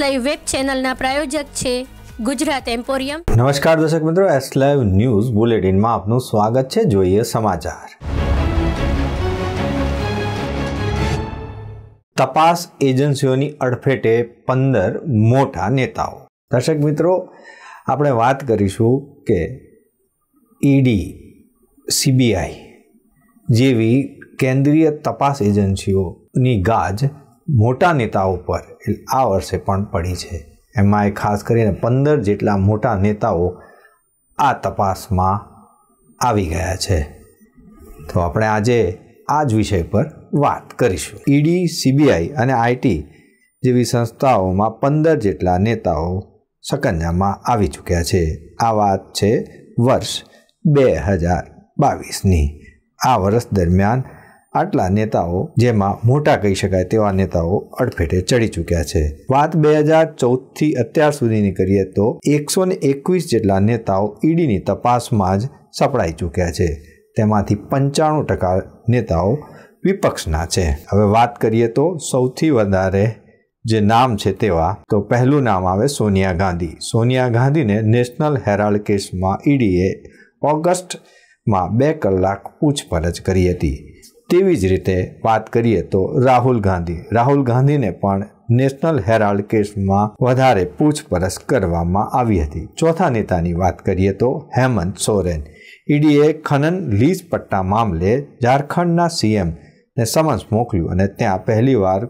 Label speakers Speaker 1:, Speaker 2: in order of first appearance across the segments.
Speaker 1: એસલાઈવ web ચેનલના પ્રાયોજક છે Gujarat emporium નમસ્કાર દર્શક મિત્રો એસલાઈવ ન્યૂઝ બુલેટિનમાં આપનું સ્વાગત છે જોઈએ સમાચાર તપાસ એજન્સીઓની અડફેટે પંદર મોટા નેતાઓ દર્શક મિત્રો આપણે વાત કરીશું કે ઈડી સીબીઆઈ જેવી કેન્દ્રીય તપાસ એજન્સીઓની ગાજ મોટા નેતાઓ પર આ વર્ષે પણ પડી છે એમાં એ ખાસ કરીને પંદર જેટલા મોટા નેતાઓ આ તપાસમાં આવી ગયા છે તો આપણે આજે આ જ વિષય પર વાત કરીશું ઈડી સીબીઆઈ અને આઈટી જેવી સંસ્થાઓમાં પંદર જેટલા નેતાઓ સકંજામાં આવી ચૂક્યા છે આ વાત છે વર્ષ બે હજાર બાવીસની આ વર્ષ દરમિયાન આટલા નેતાઓ જેમાં મોટા કહી શકાય તેવા નેતાઓ અડફેટે ચડી ચૂક્યા છે વાત બે હજાર ચૌદથી અત્યાર સુધીની કરીએ તો એકસો ને એકવીસ જેટલા નેતાઓ ઈડીની તપાસમાં જ સપડાઈ ચૂક્યા છે તેમાંથી પંચાણું ટકા નેતાઓ વિપક્ષના છે હવે વાત કરીએ તો સૌથી વધારે જે નામ છે તેવા તો પહેલું નામ આવે સોનિયા ગાંધી સોનિયા ગાંધીને નેશનલ હેરાલ્ડ કેસમાં ઈડીએ ઓગસ્ટમાં બે કલાક પૂછપરછ કરી હતી તેવી જ રીતે વાત કરીએ તો રાહુલ ગાંધી રાહુલ ગાંધીને પણ નેશનલ હેરાલ્ડ કેસમાં વધારે પૂછપરછ કરવામાં આવી હતી ચોથા નેતાની વાત કરીએ તો હેમંત સોરેન ઈડીએ ખનન લીઝ પટ્ટા મામલે ઝારખંડના સીએમને સમન્સ મોકલ્યું અને ત્યાં પહેલીવાર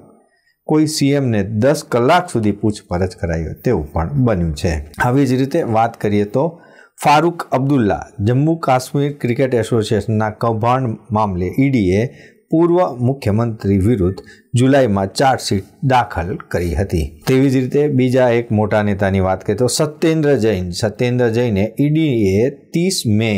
Speaker 1: કોઈ સીએમને દસ કલાક સુધી પૂછપરછ કરાઈ તેવું પણ બન્યું છે આવી જ રીતે વાત કરીએ તો ફારૂક અબ્દુલ્લા જમ્મુ કાશ્મીર ક્રિકેટ એસોસિએશનના કૌભાંડ મામલે ઈડીએ પૂર્વ મુખ્યમંત્રી વિરુદ્ધ જુલાઈમાં ચાર્જશીટ દાખલ કરી હતી તેવી જ રીતે બીજા એક મોટા નેતાની વાત કરીએ તો સત્યેન્દ્ર જૈન સત્યેન્દ્ર જૈને ઈડીએ ત્રીસ મે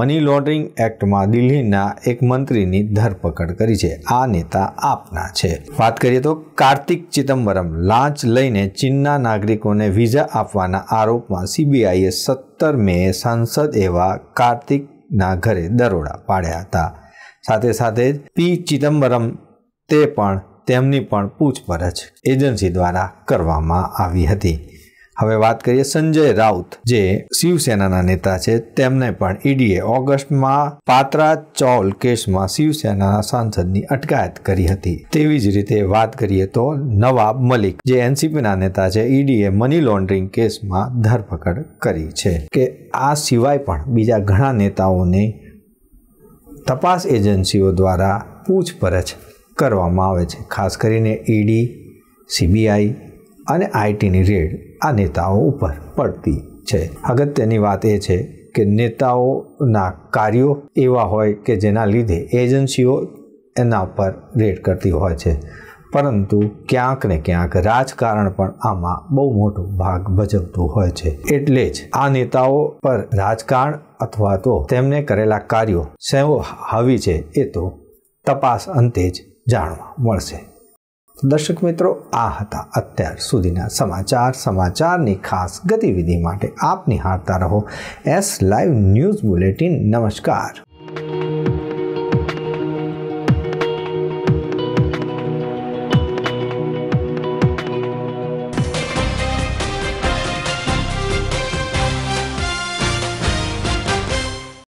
Speaker 1: મની લોન્ડરિંગ એક્ટમાં દિલ્હીના એક મંત્રીની ધરપકડ કરી છે આ નેતા આપના છે વાત કરીએ તો કાર્તિક ચિદમ્બરમ લાંચ લઈને ચીનના નાગરિકોને વિઝા આપવાના આરોપમાં સીબીઆઈએ સત્તર મે સાંસદ એવા કાર્તિકના ઘરે દરોડા પાડ્યા હતા સાથે સાથે જ પી ચિદમ્બરમ તે પણ તેમની પણ પૂછપરછ એજન્સી દ્વારા કરવામાં આવી હતી હવે વાત કરીએ સંજય રાઉત જે શિવસેનાના નેતા છે તેમને પણ ઈડીએ ઓગસ્ટમાં પાત્રા ચોલ કેસમાં શિવસેનાના સાંસદની અટકાયત કરી હતી તેવી જ રીતે વાત કરીએ તો નવાબ મલિક જે એનસીપીના નેતા છે ઈડીએ મની લોન્ડરિંગ કેસમાં ધરપકડ કરી છે કે આ સિવાય પણ બીજા ઘણા નેતાઓની તપાસ એજન્સીઓ દ્વારા પૂછપરછ કરવામાં આવે છે ખાસ કરીને ઈડી સીબીઆઈ અને આઈટીની રેડ આ નેતાઓ ઉપર પડતી છે અગત્યની વાત એ છે કે નેતાઓના કાર્યો એવા હોય કે જેના લીધે એજન્સીઓ એના પર રેડ કરતી હોય છે પરંતુ ક્યાંક ને ક્યાંક રાજકારણ પણ આમાં બહુ મોટો ભાગ ભજવતો હોય છે એટલે જ આ નેતાઓ પર રાજકારણ અથવા તો તેમને કરેલા કાર્યો સેવો હાવી છે એ તો તપાસ અંતે જ જાણવા મળશે દર્શક મિત્રો આ હતા અત્યાર સુધીના સમાચાર સમાચારની ખાસ ગતિવિધિ માટે આપ નિહાળતા રહો એસ લાઈવ ન્યૂઝ બુલેટિન નમસ્કાર